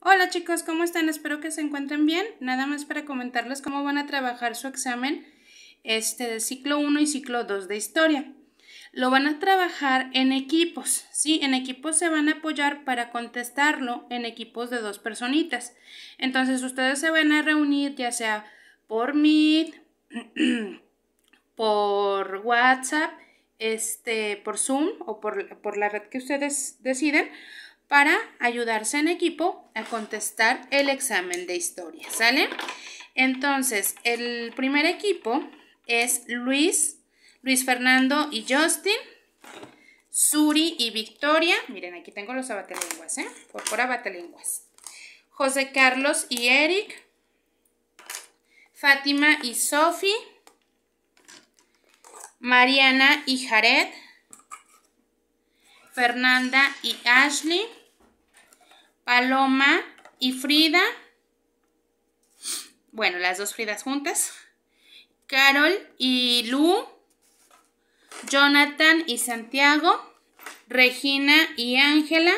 Hola chicos, ¿cómo están? Espero que se encuentren bien. Nada más para comentarles cómo van a trabajar su examen este, de ciclo 1 y ciclo 2 de historia. Lo van a trabajar en equipos, ¿sí? En equipos se van a apoyar para contestarlo en equipos de dos personitas. Entonces ustedes se van a reunir ya sea por Meet, por WhatsApp, este, por Zoom o por, por la red que ustedes deciden para ayudarse en equipo a contestar el examen de historia, ¿sale? Entonces, el primer equipo es Luis, Luis Fernando y Justin, Suri y Victoria, miren aquí tengo los abatelenguas, ¿eh? Por, por abatelenguas. José Carlos y Eric, Fátima y Sofi, Mariana y Jared, Fernanda y Ashley, Paloma y Frida. Bueno, las dos Fridas juntas. Carol y Lu. Jonathan y Santiago. Regina y Ángela.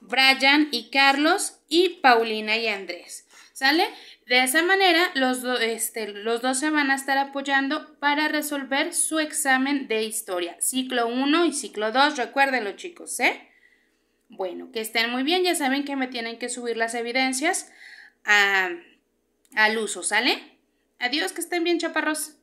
Brian y Carlos. Y Paulina y Andrés. ¿Sale? De esa manera, los, este, los dos se van a estar apoyando para resolver su examen de historia. Ciclo 1 y ciclo 2, recuérdenlo chicos, ¿eh? Bueno, que estén muy bien, ya saben que me tienen que subir las evidencias a, ah, al uso, ¿sale? Adiós, que estén bien, chaparros.